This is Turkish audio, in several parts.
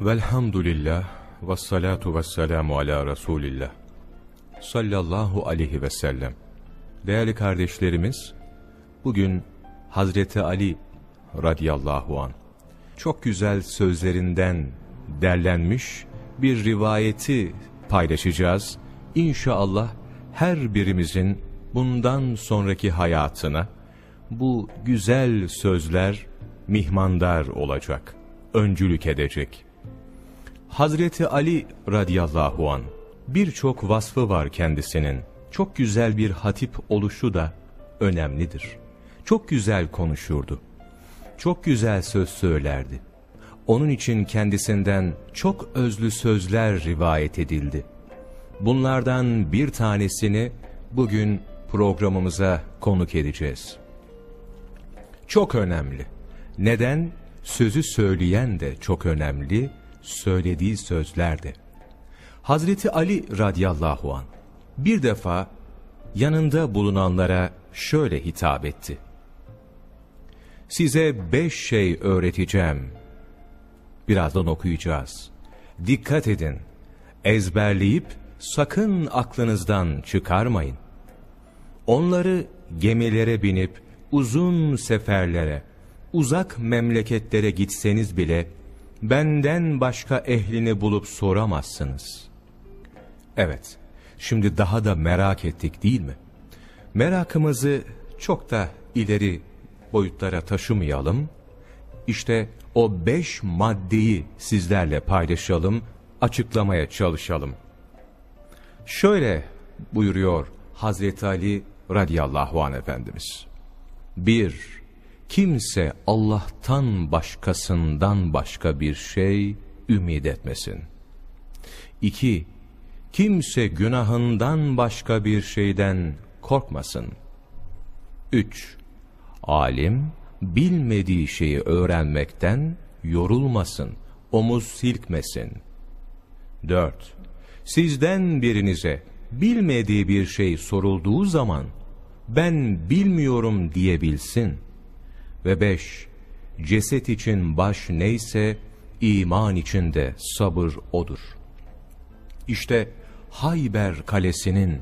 Velhamdülillah ve salatu ve selamu ala Resulillah sallallahu aleyhi ve sellem. Değerli kardeşlerimiz, bugün Hazreti Ali radıyallahu an çok güzel sözlerinden derlenmiş bir rivayeti paylaşacağız. İnşallah her birimizin bundan sonraki hayatına bu güzel sözler mihmandar olacak, öncülük edecek. Hazreti Ali radıyallahu an birçok vasfı var kendisinin. Çok güzel bir hatip oluşu da önemlidir. Çok güzel konuşurdu. Çok güzel söz söylerdi. Onun için kendisinden çok özlü sözler rivayet edildi. Bunlardan bir tanesini bugün programımıza konuk edeceğiz. Çok önemli. Neden? Sözü söyleyen de çok önemli söylediği sözlerdi. Hazreti Ali radıyallahu an bir defa yanında bulunanlara şöyle hitap etti. Size beş şey öğreteceğim. Birazdan okuyacağız. Dikkat edin. Ezberleyip sakın aklınızdan çıkarmayın. Onları gemilere binip uzun seferlere, uzak memleketlere gitseniz bile benden başka ehlini bulup soramazsınız. Evet, şimdi daha da merak ettik değil mi? Merakımızı çok da ileri boyutlara taşımayalım. İşte o beş maddeyi sizlerle paylaşalım, açıklamaya çalışalım. Şöyle buyuruyor Hazreti Ali radıyallahu anh Efendimiz. 1- kimse Allah'tan başkasından başka bir şey ümit etmesin. 2. Kimse günahından başka bir şeyden korkmasın. 3. Alim bilmediği şeyi öğrenmekten yorulmasın, omuz silkmesin. 4. Sizden birinize bilmediği bir şey sorulduğu zaman ben bilmiyorum diyebilsin.'' Ve 5. Ceset için baş neyse iman içinde sabır odur. İşte Hayber Kalesi'nin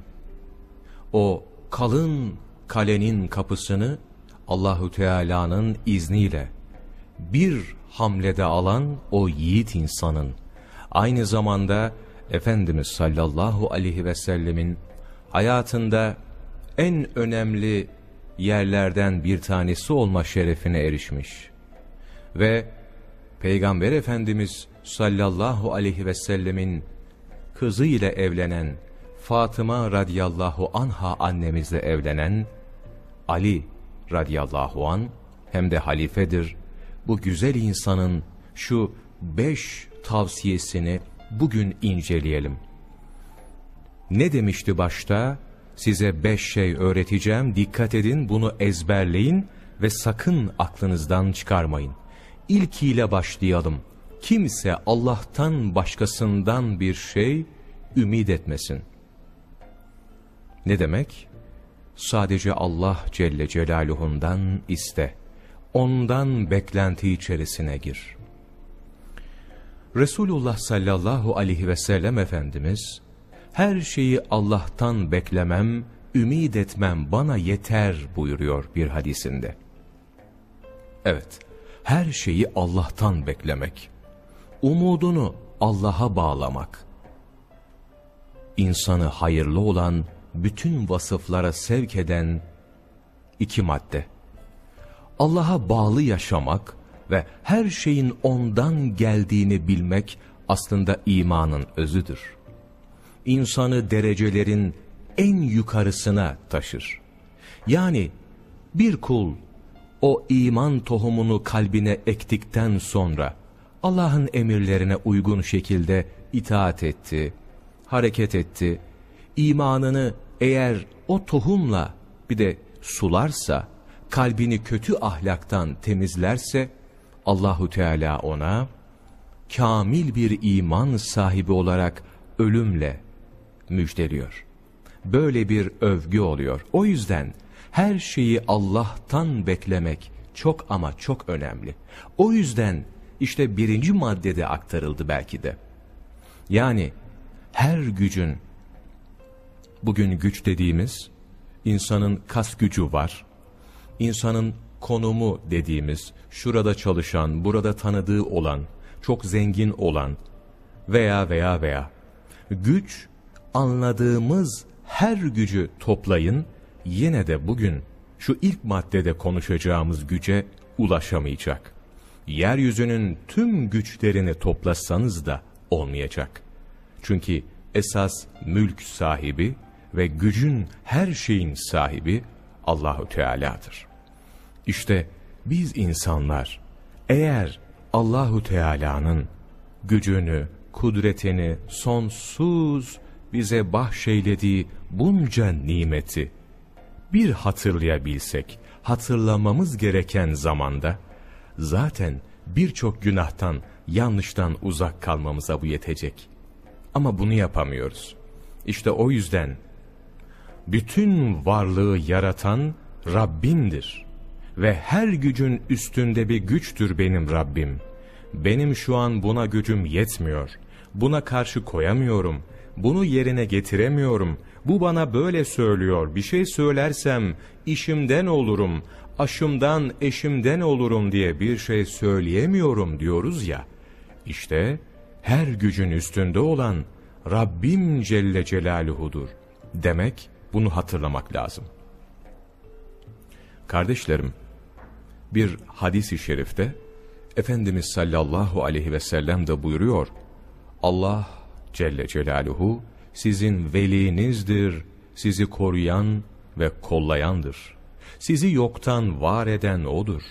o kalın kalenin kapısını Allahu Teala'nın izniyle bir hamlede alan o yiğit insanın aynı zamanda Efendimiz sallallahu aleyhi ve sellemin hayatında en önemli yerlerden bir tanesi olma şerefine erişmiş. Ve Peygamber Efendimiz sallallahu aleyhi ve sellemin kızı ile evlenen Fatıma radiyallahu anha annemizle evlenen Ali radiyallahu an hem de halifedir. Bu güzel insanın şu beş tavsiyesini bugün inceleyelim. Ne demişti başta? Size beş şey öğreteceğim, dikkat edin, bunu ezberleyin ve sakın aklınızdan çıkarmayın. İlkiyle başlayalım. Kimse Allah'tan başkasından bir şey ümit etmesin. Ne demek? Sadece Allah Celle Celaluhu'ndan iste. Ondan beklenti içerisine gir. Resulullah sallallahu aleyhi ve sellem Efendimiz, her şeyi Allah'tan beklemem, ümid etmem bana yeter buyuruyor bir hadisinde. Evet, her şeyi Allah'tan beklemek, umudunu Allah'a bağlamak, insanı hayırlı olan, bütün vasıflara sevk eden iki madde. Allah'a bağlı yaşamak ve her şeyin ondan geldiğini bilmek aslında imanın özüdür insanı derecelerin en yukarısına taşır. Yani bir kul o iman tohumunu kalbine ektikten sonra Allah'ın emirlerine uygun şekilde itaat etti, hareket etti. İmanını eğer o tohumla bir de sularsa, kalbini kötü ahlaktan temizlerse Allahu Teala ona kamil bir iman sahibi olarak ölümle müjdeliyor. Böyle bir övgü oluyor. O yüzden her şeyi Allah'tan beklemek çok ama çok önemli. O yüzden işte birinci maddede aktarıldı belki de. Yani her gücün, bugün güç dediğimiz, insanın kas gücü var, insanın konumu dediğimiz, şurada çalışan, burada tanıdığı olan, çok zengin olan veya veya veya güç anladığımız her gücü toplayın, yine de bugün şu ilk maddede konuşacağımız güce ulaşamayacak. Yeryüzünün tüm güçlerini toplasanız da olmayacak. Çünkü esas mülk sahibi ve gücün her şeyin sahibi Allahu Teala'dır. İşte biz insanlar eğer Allahu Teala'nın gücünü, kudretini sonsuz bize bahşeylediği bunca nimeti bir hatırlayabilsek, hatırlamamız gereken zamanda zaten birçok günahtan, yanlıştan uzak kalmamıza bu yetecek. Ama bunu yapamıyoruz. İşte o yüzden bütün varlığı yaratan Rabbimdir ve her gücün üstünde bir güçtür benim Rabbim. Benim şu an buna gücüm yetmiyor. Buna karşı koyamıyorum. Bunu yerine getiremiyorum. Bu bana böyle söylüyor. Bir şey söylersem işimden olurum, aşımdan, eşimden olurum diye bir şey söyleyemiyorum diyoruz ya. İşte her gücün üstünde olan Rabbim Celle Celaluhu'dur. Demek bunu hatırlamak lazım. Kardeşlerim, bir hadis-i şerifte Efendimiz sallallahu aleyhi ve sellem de buyuruyor, Allah Celle Celaluhu sizin velinizdir, sizi koruyan ve kollayandır. Sizi yoktan var eden O'dur.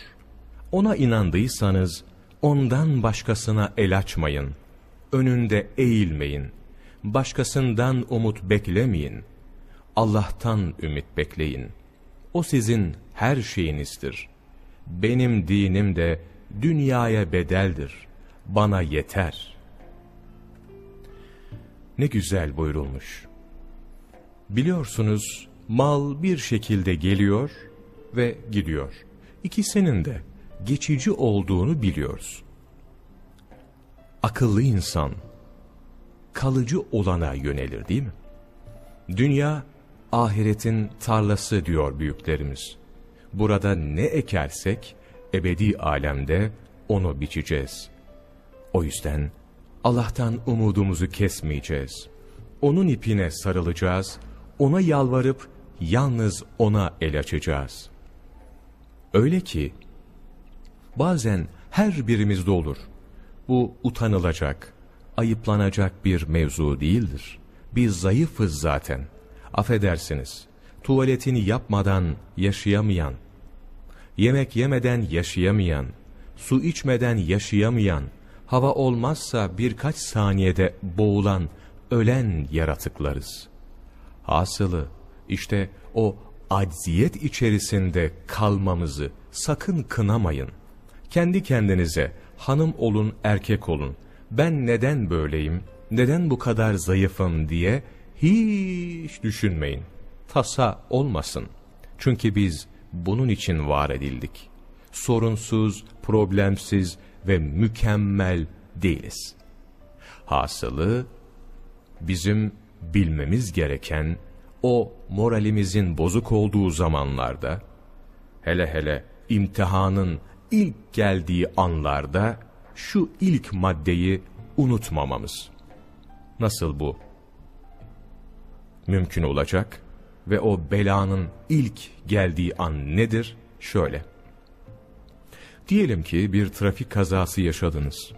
Ona inandıysanız ondan başkasına el açmayın. Önünde eğilmeyin. Başkasından umut beklemeyin. Allah'tan ümit bekleyin. O sizin her şeyinizdir. Benim dinim de dünyaya bedeldir. Bana yeter.'' ne güzel buyurulmuş. Biliyorsunuz mal bir şekilde geliyor ve gidiyor. İkisinin de geçici olduğunu biliyoruz. Akıllı insan kalıcı olana yönelir değil mi? Dünya ahiretin tarlası diyor büyüklerimiz. Burada ne ekersek ebedi alemde onu biçeceğiz. O yüzden Allah'tan umudumuzu kesmeyeceğiz. Onun ipine sarılacağız, ona yalvarıp yalnız ona el açacağız. Öyle ki, bazen her birimizde olur. Bu utanılacak, ayıplanacak bir mevzu değildir. Biz zayıfız zaten. Affedersiniz, tuvaletini yapmadan yaşayamayan, yemek yemeden yaşayamayan, su içmeden yaşayamayan, hava olmazsa birkaç saniyede boğulan, ölen yaratıklarız. Hasılı işte o acziyet içerisinde kalmamızı sakın kınamayın. Kendi kendinize hanım olun erkek olun ben neden böyleyim, neden bu kadar zayıfım diye hiç düşünmeyin. Tasa olmasın. Çünkü biz bunun için var edildik. Sorunsuz, problemsiz, ve mükemmel değiliz. Hasılı bizim bilmemiz gereken o moralimizin bozuk olduğu zamanlarda, hele hele imtihanın ilk geldiği anlarda şu ilk maddeyi unutmamamız. Nasıl bu? Mümkün olacak ve o belanın ilk geldiği an nedir? Şöyle. Diyelim ki bir trafik kazası yaşadınız.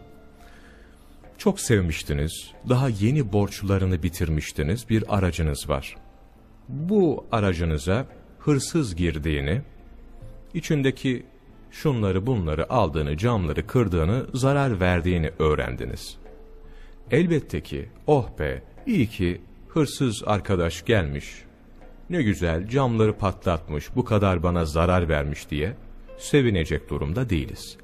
Çok sevmiştiniz, daha yeni borçlarını bitirmiştiniz, bir aracınız var. Bu aracınıza hırsız girdiğini, içindeki şunları bunları aldığını, camları kırdığını, zarar verdiğini öğrendiniz. Elbette ki, oh be, iyi ki hırsız arkadaş gelmiş, ne güzel camları patlatmış, bu kadar bana zarar vermiş diye sevinecek durumda değiliz.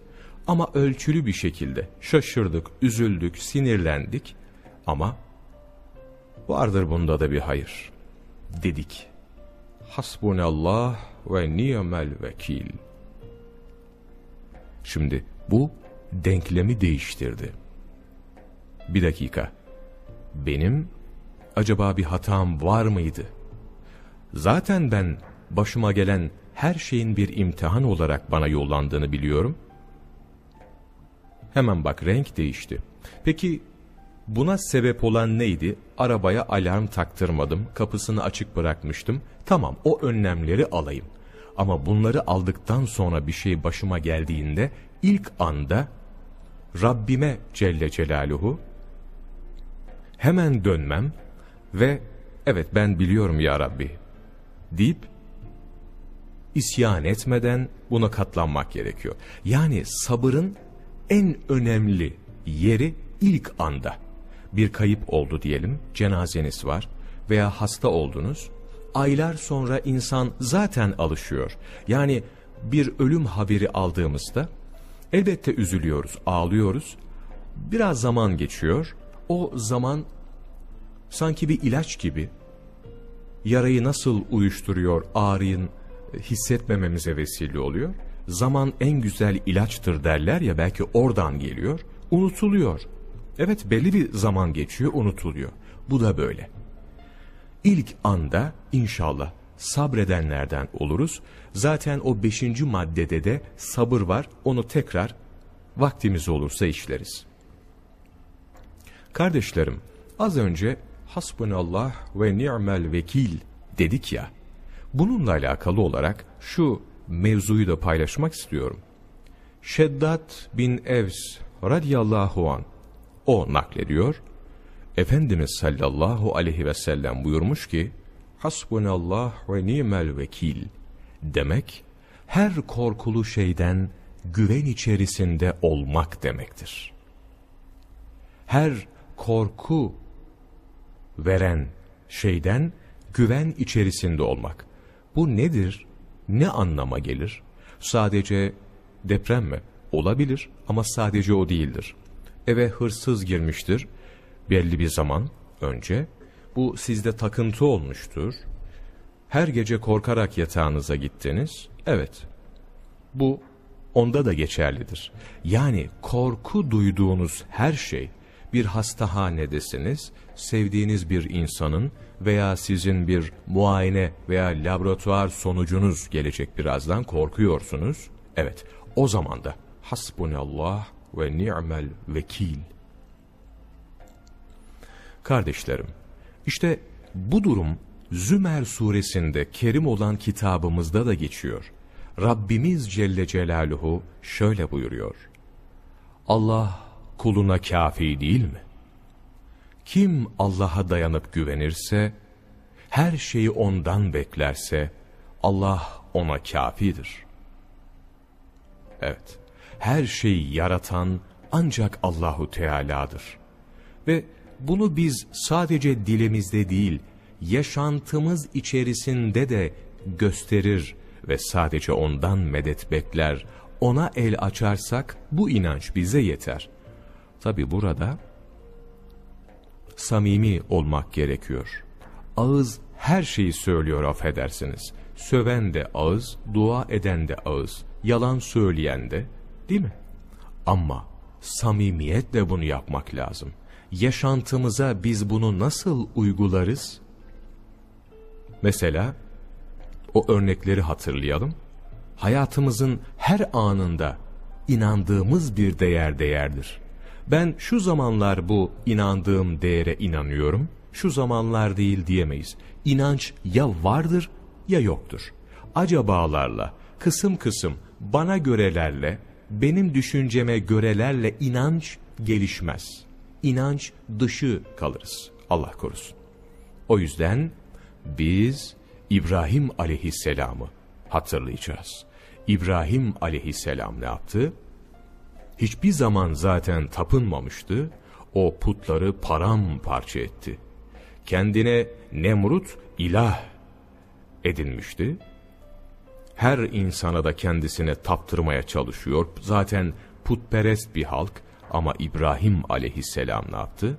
Ama ölçülü bir şekilde şaşırdık, üzüldük, sinirlendik ama vardır bunda da bir hayır dedik. Hasbunallah ve niyemel vekil. Şimdi bu denklemi değiştirdi. Bir dakika. Benim acaba bir hatam var mıydı? Zaten ben başıma gelen her şeyin bir imtihan olarak bana yollandığını biliyorum. Hemen bak renk değişti. Peki buna sebep olan neydi? Arabaya alarm taktırmadım, kapısını açık bırakmıştım. Tamam o önlemleri alayım. Ama bunları aldıktan sonra bir şey başıma geldiğinde ilk anda Rabbime Celle Celaluhu hemen dönmem ve evet ben biliyorum ya Rabbi deyip isyan etmeden buna katlanmak gerekiyor. Yani sabırın en önemli yeri ilk anda. Bir kayıp oldu diyelim, cenazeniz var veya hasta oldunuz. Aylar sonra insan zaten alışıyor. Yani bir ölüm haberi aldığımızda elbette üzülüyoruz, ağlıyoruz. Biraz zaman geçiyor. O zaman sanki bir ilaç gibi yarayı nasıl uyuşturuyor ağrının hissetmememize vesile oluyor. Zaman en güzel ilaçtır derler ya belki oradan geliyor. Unutuluyor. Evet belli bir zaman geçiyor unutuluyor. Bu da böyle. İlk anda inşallah sabredenlerden oluruz. Zaten o beşinci maddede de sabır var. Onu tekrar vaktimiz olursa işleriz. Kardeşlerim az önce hasbunallah ve ni'mel vekil dedik ya. Bununla alakalı olarak şu mevzuyu da paylaşmak istiyorum. Şeddat bin Evs radiyallahu an o naklediyor. Efendimiz sallallahu aleyhi ve sellem buyurmuş ki Hasbunallah ve nimel vekil demek her korkulu şeyden güven içerisinde olmak demektir. Her korku veren şeyden güven içerisinde olmak. Bu nedir? Ne anlama gelir? Sadece deprem mi? Olabilir ama sadece o değildir. Eve hırsız girmiştir belli bir zaman önce. Bu sizde takıntı olmuştur. Her gece korkarak yatağınıza gittiniz. Evet. Bu onda da geçerlidir. Yani korku duyduğunuz her şey bir hastahanedesiniz, sevdiğiniz bir insanın veya sizin bir muayene veya laboratuvar sonucunuz gelecek birazdan korkuyorsunuz. Evet, o zaman da hasbunallah ve ni'mel vekil. Kardeşlerim, işte bu durum Zümer suresinde kerim olan kitabımızda da geçiyor. Rabbimiz Celle Celaluhu şöyle buyuruyor. Allah kuluna kafi değil mi? Kim Allah'a dayanıp güvenirse, her şeyi ondan beklerse, Allah ona kafidir. Evet, her şeyi yaratan ancak Allahu Teala'dır. Ve bunu biz sadece dilimizde değil, yaşantımız içerisinde de gösterir ve sadece ondan medet bekler, ona el açarsak bu inanç bize yeter.'' Tabi burada samimi olmak gerekiyor. Ağız her şeyi söylüyor affedersiniz. Söven de ağız, dua eden de ağız, yalan söyleyen de değil mi? Ama samimiyetle bunu yapmak lazım. Yaşantımıza biz bunu nasıl uygularız? Mesela o örnekleri hatırlayalım. Hayatımızın her anında inandığımız bir değer değerdir ben şu zamanlar bu inandığım değere inanıyorum, şu zamanlar değil diyemeyiz. İnanç ya vardır ya yoktur. Acabalarla, kısım kısım bana görelerle, benim düşünceme görelerle inanç gelişmez. İnanç dışı kalırız. Allah korusun. O yüzden biz İbrahim aleyhisselamı hatırlayacağız. İbrahim aleyhisselam ne yaptı? hiçbir zaman zaten tapınmamıştı, o putları paramparça etti. Kendine Nemrut ilah edinmişti. Her insana da kendisine taptırmaya çalışıyor. Zaten putperest bir halk ama İbrahim aleyhisselam ne yaptı?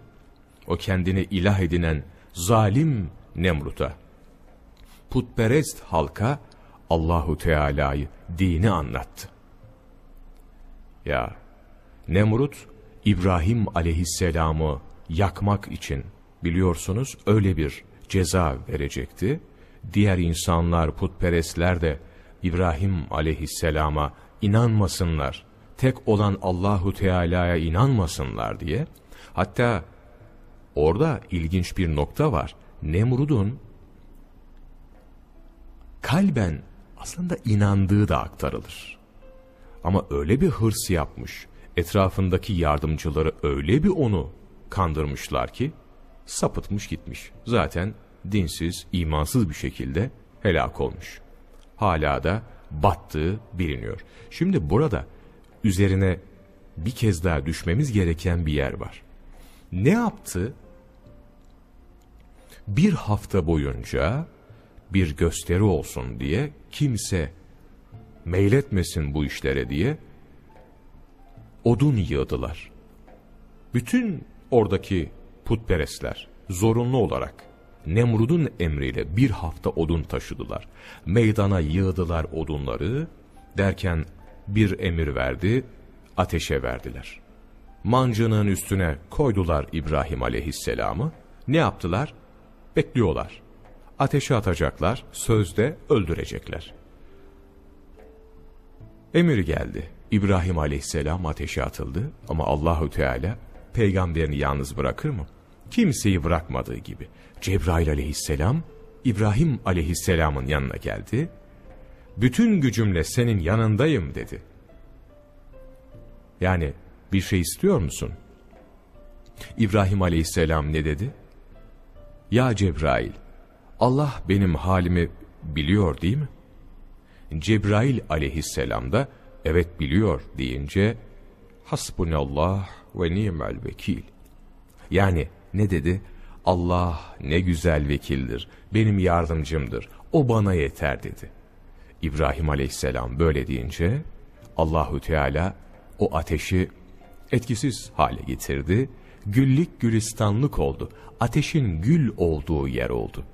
O kendine ilah edinen zalim Nemrut'a, putperest halka Allahu Teala'yı, dini anlattı. Ya Nemrut, İbrahim aleyhisselamı yakmak için biliyorsunuz öyle bir ceza verecekti. Diğer insanlar, putperestler de İbrahim aleyhisselama inanmasınlar, tek olan Allahu Teala'ya inanmasınlar diye. Hatta orada ilginç bir nokta var. Nemrud'un kalben aslında inandığı da aktarılır. Ama öyle bir hırs yapmış, etrafındaki yardımcıları öyle bir onu kandırmışlar ki sapıtmış gitmiş. Zaten dinsiz, imansız bir şekilde helak olmuş. Hala da battığı biliniyor. Şimdi burada üzerine bir kez daha düşmemiz gereken bir yer var. Ne yaptı? Bir hafta boyunca bir gösteri olsun diye kimse meyletmesin bu işlere diye odun yığdılar. Bütün oradaki putperestler zorunlu olarak Nemrud'un emriyle bir hafta odun taşıdılar. Meydana yığdılar odunları derken bir emir verdi, ateşe verdiler. Mancının üstüne koydular İbrahim aleyhisselamı. Ne yaptılar? Bekliyorlar. Ateşe atacaklar, sözde öldürecekler. Emir geldi. İbrahim aleyhisselam ateşe atıldı ama Allahü Teala peygamberini yalnız bırakır mı? Kimseyi bırakmadığı gibi Cebrail aleyhisselam İbrahim aleyhisselamın yanına geldi. Bütün gücümle senin yanındayım dedi. Yani bir şey istiyor musun? İbrahim aleyhisselam ne dedi? Ya Cebrail, Allah benim halimi biliyor değil mi? Cebrail aleyhisselam da evet biliyor deyince hasbunallah ve ni'mel vekil. Yani ne dedi? Allah ne güzel vekildir, benim yardımcımdır, o bana yeter dedi. İbrahim aleyhisselam böyle deyince Allahü Teala o ateşi etkisiz hale getirdi. Güllük gülistanlık oldu. Ateşin gül olduğu yer oldu.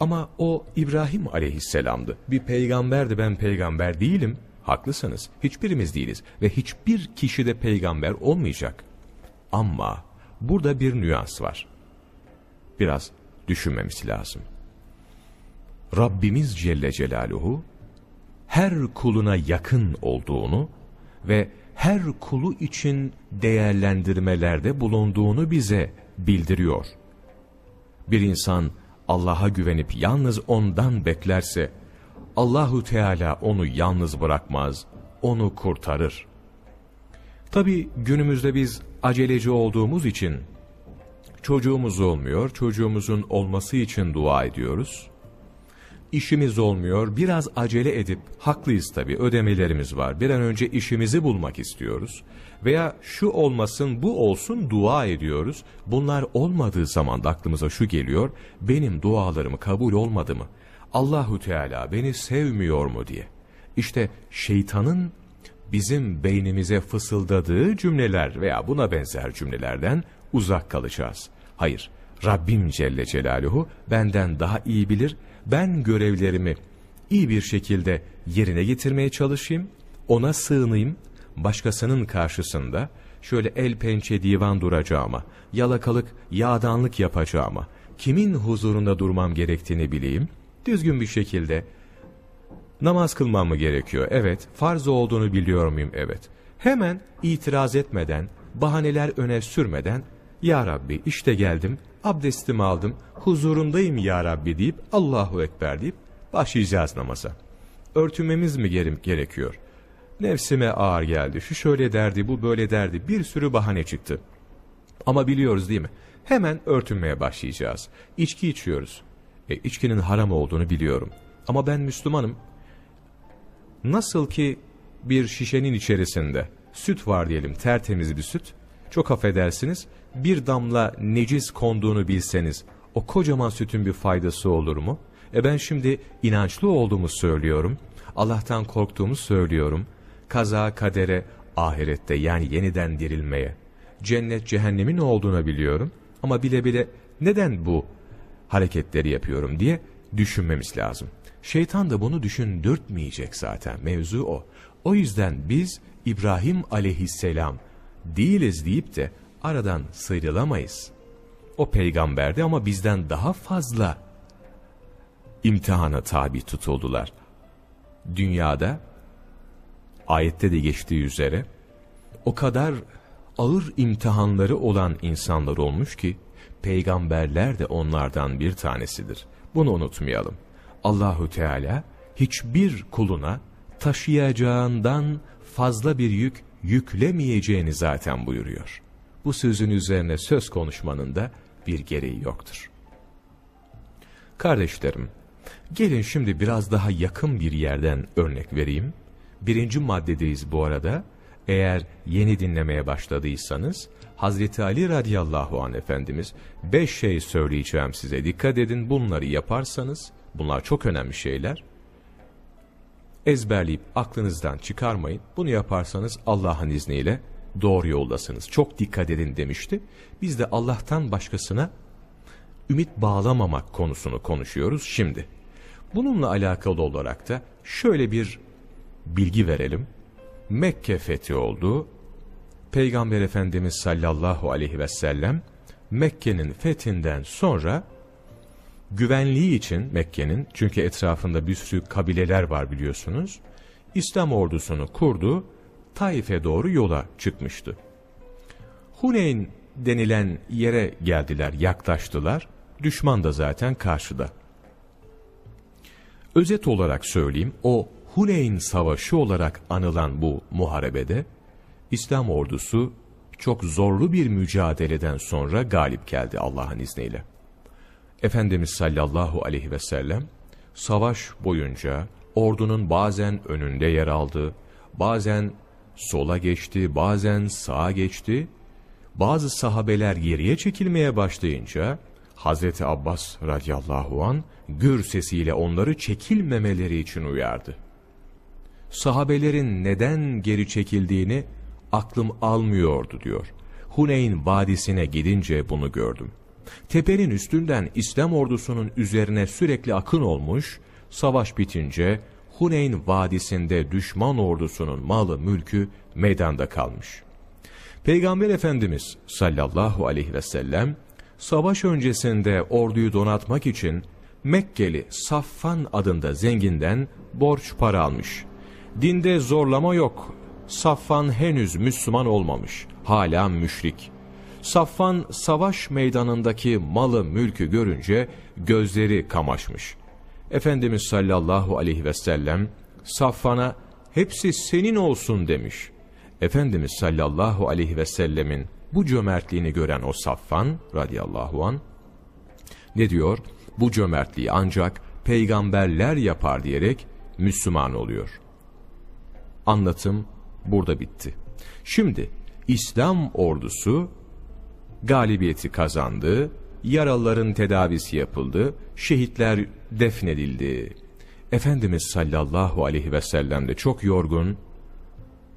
Ama o İbrahim aleyhisselamdı. Bir peygamberdi ben peygamber değilim. Haklısınız, hiçbirimiz değiliz ve hiçbir kişi de peygamber olmayacak. Ama burada bir nüans var. Biraz düşünmemiz lazım. Rabbimiz Celle Celaluhu her kuluna yakın olduğunu ve her kulu için değerlendirmelerde bulunduğunu bize bildiriyor. Bir insan Allah'a güvenip yalnız ondan beklerse Allahu Teala onu yalnız bırakmaz, onu kurtarır. Tabi günümüzde biz aceleci olduğumuz için çocuğumuz olmuyor, çocuğumuzun olması için dua ediyoruz. İşimiz olmuyor, biraz acele edip, haklıyız tabi ödemelerimiz var, bir an önce işimizi bulmak istiyoruz. Veya şu olmasın, bu olsun dua ediyoruz. Bunlar olmadığı zaman da aklımıza şu geliyor, benim dualarımı kabul olmadı mı? Allahu Teala beni sevmiyor mu diye. İşte şeytanın bizim beynimize fısıldadığı cümleler veya buna benzer cümlelerden uzak kalacağız. Hayır, Rabbim Celle Celaluhu benden daha iyi bilir. Ben görevlerimi iyi bir şekilde yerine getirmeye çalışayım, ona sığınayım, başkasının karşısında şöyle el pençe divan duracağıma, yalakalık, yağdanlık yapacağıma, kimin huzurunda durmam gerektiğini bileyim.'' Düzgün bir şekilde namaz kılmam mı gerekiyor? Evet. Farz olduğunu biliyor muyum? Evet. Hemen itiraz etmeden, bahaneler öne sürmeden Ya Rabbi işte geldim, abdestimi aldım, huzurundayım Ya Rabbi deyip Allahu Ekber deyip başlayacağız namaza. Örtünmemiz mi gerekiyor? Nefsime ağır geldi, şu şöyle derdi, bu böyle derdi, bir sürü bahane çıktı. Ama biliyoruz değil mi? Hemen örtünmeye başlayacağız. İçki içiyoruz e, içkinin haram olduğunu biliyorum. Ama ben Müslümanım. Nasıl ki bir şişenin içerisinde süt var diyelim tertemiz bir süt. Çok affedersiniz bir damla neciz konduğunu bilseniz o kocaman sütün bir faydası olur mu? E ben şimdi inançlı olduğumu söylüyorum. Allah'tan korktuğumu söylüyorum. Kaza, kadere, ahirette yani yeniden dirilmeye, cennet, cehennemin olduğunu biliyorum. Ama bile bile neden bu hareketleri yapıyorum diye düşünmemiz lazım. Şeytan da bunu düşündürtmeyecek zaten mevzu o. O yüzden biz İbrahim aleyhisselam değiliz deyip de aradan sıyrılamayız. O peygamberdi ama bizden daha fazla imtihana tabi tutuldular. Dünyada ayette de geçtiği üzere o kadar ağır imtihanları olan insanlar olmuş ki Peygamberler de onlardan bir tanesidir. Bunu unutmayalım. Allahu Teala hiçbir kuluna taşıyacağından fazla bir yük yüklemeyeceğini zaten buyuruyor. Bu sözün üzerine söz konuşmanın da bir gereği yoktur. Kardeşlerim, gelin şimdi biraz daha yakın bir yerden örnek vereyim. Birinci maddedeyiz bu arada. Eğer yeni dinlemeye başladıysanız, Hazreti Ali radıyallahu an Efendimiz beş şey söyleyeceğim size dikkat edin bunları yaparsanız bunlar çok önemli şeyler ezberleyip aklınızdan çıkarmayın bunu yaparsanız Allah'ın izniyle doğru yoldasınız çok dikkat edin demişti biz de Allah'tan başkasına ümit bağlamamak konusunu konuşuyoruz şimdi bununla alakalı olarak da şöyle bir bilgi verelim Mekke fethi oldu Peygamber Efendimiz sallallahu aleyhi ve sellem Mekke'nin fethinden sonra güvenliği için Mekke'nin çünkü etrafında bir sürü kabileler var biliyorsunuz. İslam ordusunu kurdu, Taif'e doğru yola çıkmıştı. Huneyn denilen yere geldiler, yaklaştılar. Düşman da zaten karşıda. Özet olarak söyleyeyim, o Huneyn Savaşı olarak anılan bu muharebede İslam ordusu çok zorlu bir mücadeleden sonra galip geldi Allah'ın izniyle. Efendimiz sallallahu aleyhi ve sellem savaş boyunca ordunun bazen önünde yer aldı, bazen sola geçti, bazen sağa geçti. Bazı sahabeler geriye çekilmeye başlayınca Hazreti Abbas radıyallahu an gür sesiyle onları çekilmemeleri için uyardı. Sahabelerin neden geri çekildiğini aklım almıyordu diyor. Huneyn Vadisi'ne gidince bunu gördüm. Tepenin üstünden İslam ordusunun üzerine sürekli akın olmuş, savaş bitince Huneyn Vadisi'nde düşman ordusunun malı mülkü meydanda kalmış. Peygamber Efendimiz sallallahu aleyhi ve sellem, savaş öncesinde orduyu donatmak için Mekkeli Saffan adında zenginden borç para almış. Dinde zorlama yok, Saffan henüz Müslüman olmamış, hala müşrik. Saffan savaş meydanındaki malı mülkü görünce gözleri kamaşmış. Efendimiz sallallahu aleyhi ve sellem Safvan'a hepsi senin olsun demiş. Efendimiz sallallahu aleyhi ve sellemin bu cömertliğini gören o Saffan, radıyallahu an ne diyor? Bu cömertliği ancak peygamberler yapar diyerek Müslüman oluyor. Anlatım burada bitti. Şimdi İslam ordusu galibiyeti kazandı, yaralıların tedavisi yapıldı, şehitler defnedildi. Efendimiz sallallahu aleyhi ve sellem de çok yorgun,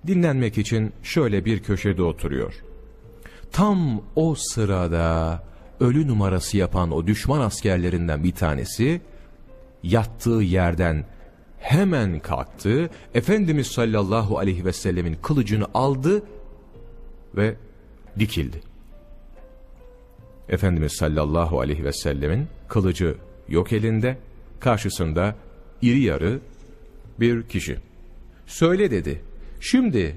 dinlenmek için şöyle bir köşede oturuyor. Tam o sırada ölü numarası yapan o düşman askerlerinden bir tanesi, yattığı yerden hemen kalktı, Efendimiz sallallahu aleyhi ve sellemin kılıcını aldı ve dikildi. Efendimiz sallallahu aleyhi ve sellemin kılıcı yok elinde, karşısında iri yarı bir kişi. Söyle dedi, şimdi,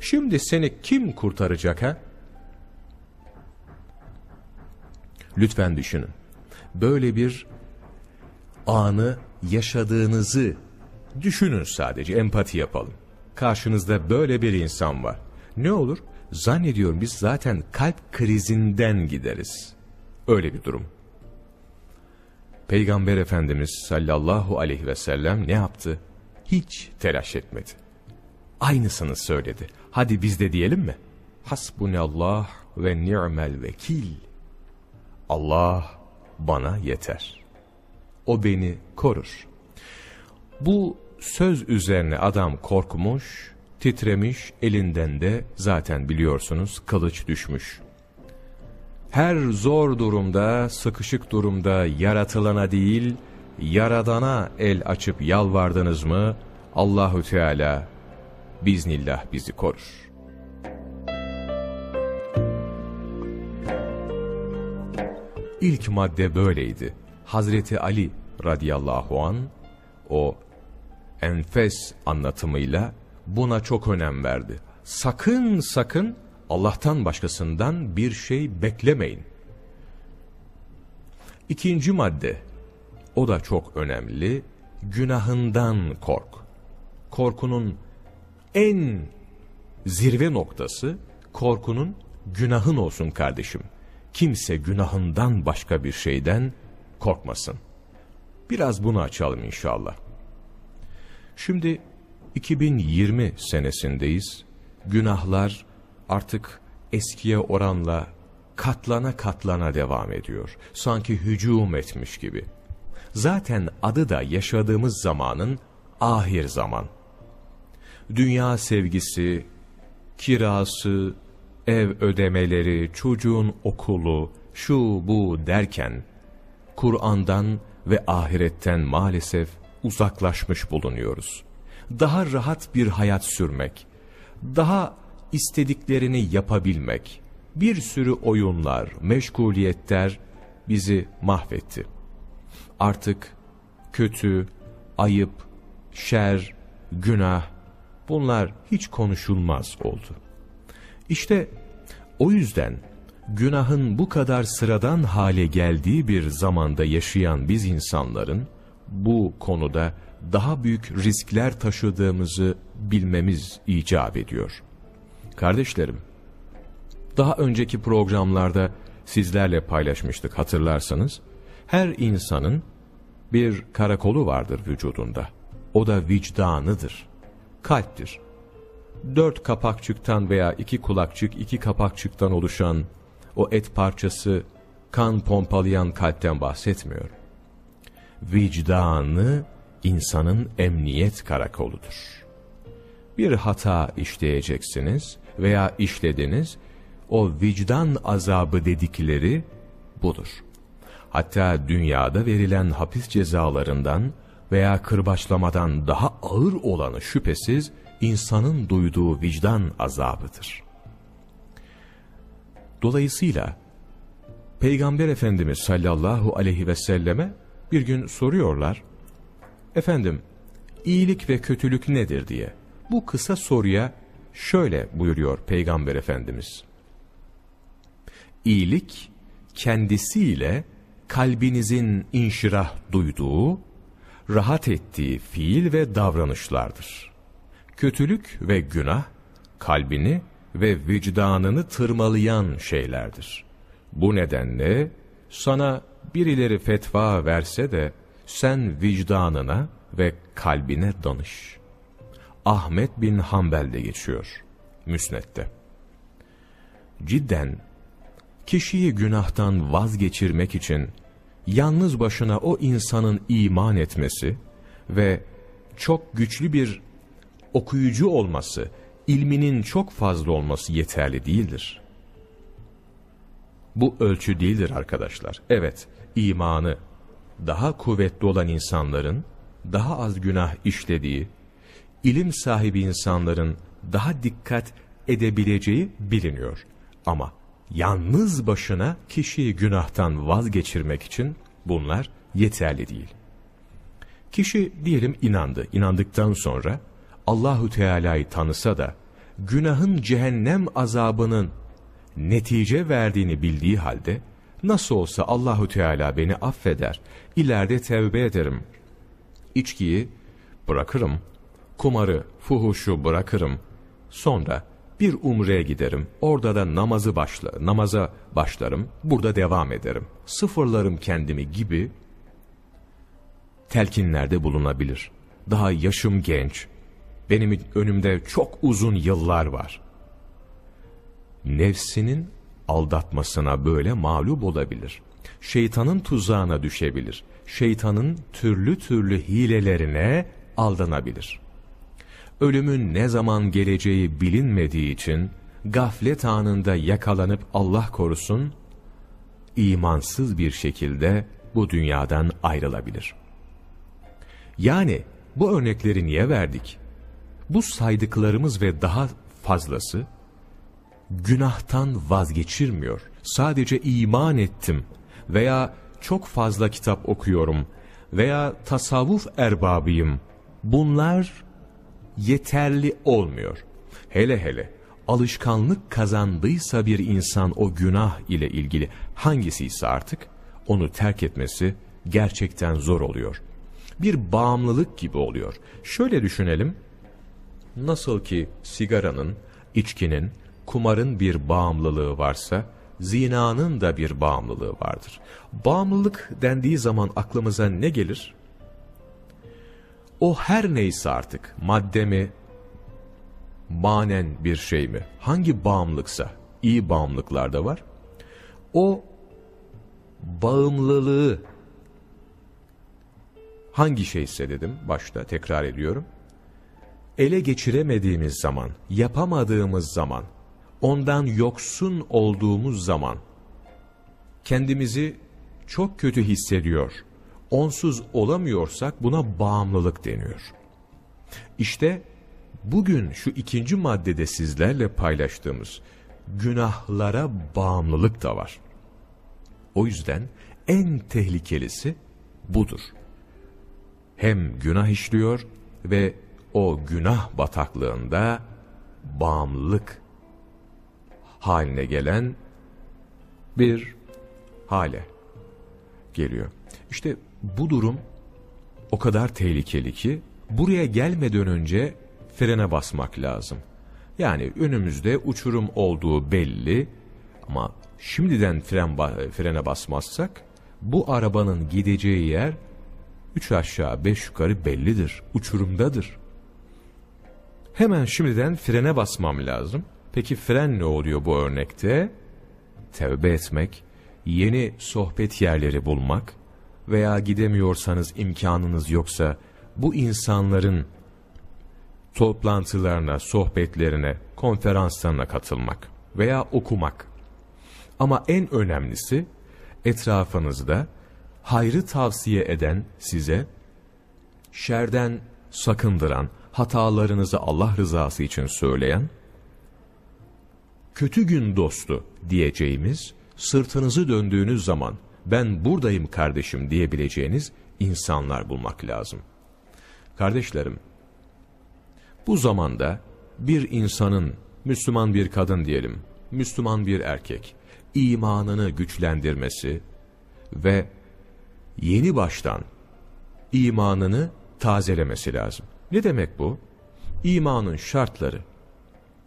şimdi seni kim kurtaracak ha? Lütfen düşünün. Böyle bir anı yaşadığınızı düşünün sadece empati yapalım. Karşınızda böyle bir insan var. Ne olur? Zannediyorum biz zaten kalp krizinden gideriz. Öyle bir durum. Peygamber Efendimiz sallallahu aleyhi ve sellem ne yaptı? Hiç telaş etmedi. Aynısını söyledi. Hadi biz de diyelim mi? Hasbunallah ve ni'mel vekil. Allah bana yeter o beni korur. Bu söz üzerine adam korkmuş, titremiş, elinden de zaten biliyorsunuz kılıç düşmüş. Her zor durumda, sıkışık durumda yaratılana değil, yaradana el açıp yalvardınız mı, Allahü Teala biznillah bizi korur. İlk madde böyleydi. Hazreti Ali radıyallahu an o enfes anlatımıyla buna çok önem verdi. Sakın sakın Allah'tan başkasından bir şey beklemeyin. İkinci madde, o da çok önemli, günahından kork. Korkunun en zirve noktası, korkunun günahın olsun kardeşim. Kimse günahından başka bir şeyden korkmasın. Biraz bunu açalım inşallah. Şimdi 2020 senesindeyiz. Günahlar artık eskiye oranla katlana katlana devam ediyor. Sanki hücum etmiş gibi. Zaten adı da yaşadığımız zamanın ahir zaman. Dünya sevgisi, kirası, ev ödemeleri, çocuğun okulu, şu bu derken Kur'an'dan ve ahiretten maalesef uzaklaşmış bulunuyoruz. Daha rahat bir hayat sürmek, daha istediklerini yapabilmek, bir sürü oyunlar, meşguliyetler bizi mahvetti. Artık kötü, ayıp, şer, günah bunlar hiç konuşulmaz oldu. İşte o yüzden günahın bu kadar sıradan hale geldiği bir zamanda yaşayan biz insanların bu konuda daha büyük riskler taşıdığımızı bilmemiz icap ediyor. Kardeşlerim, daha önceki programlarda sizlerle paylaşmıştık hatırlarsanız, her insanın bir karakolu vardır vücudunda. O da vicdanıdır, kalptir. Dört kapakçıktan veya iki kulakçık, iki kapakçıktan oluşan o et parçası kan pompalayan kalpten bahsetmiyorum. Vicdanı insanın emniyet karakoludur. Bir hata işleyeceksiniz veya işlediniz, o vicdan azabı dedikleri budur. Hatta dünyada verilen hapis cezalarından veya kırbaçlamadan daha ağır olanı şüphesiz insanın duyduğu vicdan azabıdır. Dolayısıyla Peygamber Efendimiz sallallahu aleyhi ve selleme bir gün soruyorlar. Efendim iyilik ve kötülük nedir diye. Bu kısa soruya şöyle buyuruyor Peygamber Efendimiz. İyilik kendisiyle kalbinizin inşirah duyduğu, rahat ettiği fiil ve davranışlardır. Kötülük ve günah kalbini ve vicdanını tırmalayan şeylerdir. Bu nedenle sana birileri fetva verse de sen vicdanına ve kalbine danış. Ahmet bin Hanbel'de geçiyor. müsnette. Cidden kişiyi günahtan vazgeçirmek için yalnız başına o insanın iman etmesi ve çok güçlü bir okuyucu olması ilminin çok fazla olması yeterli değildir. Bu ölçü değildir arkadaşlar. Evet, imanı daha kuvvetli olan insanların daha az günah işlediği, ilim sahibi insanların daha dikkat edebileceği biliniyor. Ama yalnız başına kişiyi günahtan vazgeçirmek için bunlar yeterli değil. Kişi diyelim inandı. İnandıktan sonra Allahu Teala'yı tanısa da günahın cehennem azabının netice verdiğini bildiği halde nasıl olsa Allahu Teala beni affeder. ileride tevbe ederim. İçkiyi bırakırım. Kumarı, fuhuşu bırakırım. Sonra bir umreye giderim. Orada da namazı başla, namaza başlarım. Burada devam ederim. Sıfırlarım kendimi gibi telkinlerde bulunabilir. Daha yaşım genç, benim önümde çok uzun yıllar var. Nefsinin aldatmasına böyle mağlup olabilir. Şeytanın tuzağına düşebilir. Şeytanın türlü türlü hilelerine aldanabilir. Ölümün ne zaman geleceği bilinmediği için gaflet anında yakalanıp Allah korusun, imansız bir şekilde bu dünyadan ayrılabilir. Yani bu örnekleri niye verdik? Bu saydıklarımız ve daha fazlası günahtan vazgeçirmiyor. Sadece iman ettim veya çok fazla kitap okuyorum veya tasavvuf erbabıyım. Bunlar yeterli olmuyor. Hele hele alışkanlık kazandıysa bir insan o günah ile ilgili hangisi artık onu terk etmesi gerçekten zor oluyor. Bir bağımlılık gibi oluyor. Şöyle düşünelim Nasıl ki sigaranın, içkinin, kumarın bir bağımlılığı varsa, zinanın da bir bağımlılığı vardır. Bağımlılık dendiği zaman aklımıza ne gelir? O her neyse artık, madde mi, manen bir şey mi? Hangi bağımlılıksa, iyi bağımlılıklar da var. O bağımlılığı hangi şeyse dedim başta tekrar ediyorum ele geçiremediğimiz zaman, yapamadığımız zaman, ondan yoksun olduğumuz zaman kendimizi çok kötü hissediyor, onsuz olamıyorsak buna bağımlılık deniyor. İşte bugün şu ikinci maddede sizlerle paylaştığımız günahlara bağımlılık da var. O yüzden en tehlikelisi budur. Hem günah işliyor ve o günah bataklığında bağımlılık haline gelen bir hale geliyor. İşte bu durum o kadar tehlikeli ki buraya gelmeden önce frene basmak lazım. Yani önümüzde uçurum olduğu belli ama şimdiden fren ba frene basmazsak bu arabanın gideceği yer üç aşağı beş yukarı bellidir, uçurumdadır. Hemen şimdiden frene basmam lazım. Peki fren ne oluyor bu örnekte? Tevbe etmek, yeni sohbet yerleri bulmak veya gidemiyorsanız imkanınız yoksa bu insanların toplantılarına, sohbetlerine, konferanslarına katılmak veya okumak. Ama en önemlisi etrafınızda hayrı tavsiye eden size, şerden sakındıran, hatalarınızı Allah rızası için söyleyen, kötü gün dostu diyeceğimiz, sırtınızı döndüğünüz zaman ben buradayım kardeşim diyebileceğiniz insanlar bulmak lazım. Kardeşlerim, bu zamanda bir insanın, Müslüman bir kadın diyelim, Müslüman bir erkek, imanını güçlendirmesi ve yeni baştan imanını tazelemesi lazım. Ne demek bu? İmanın şartları,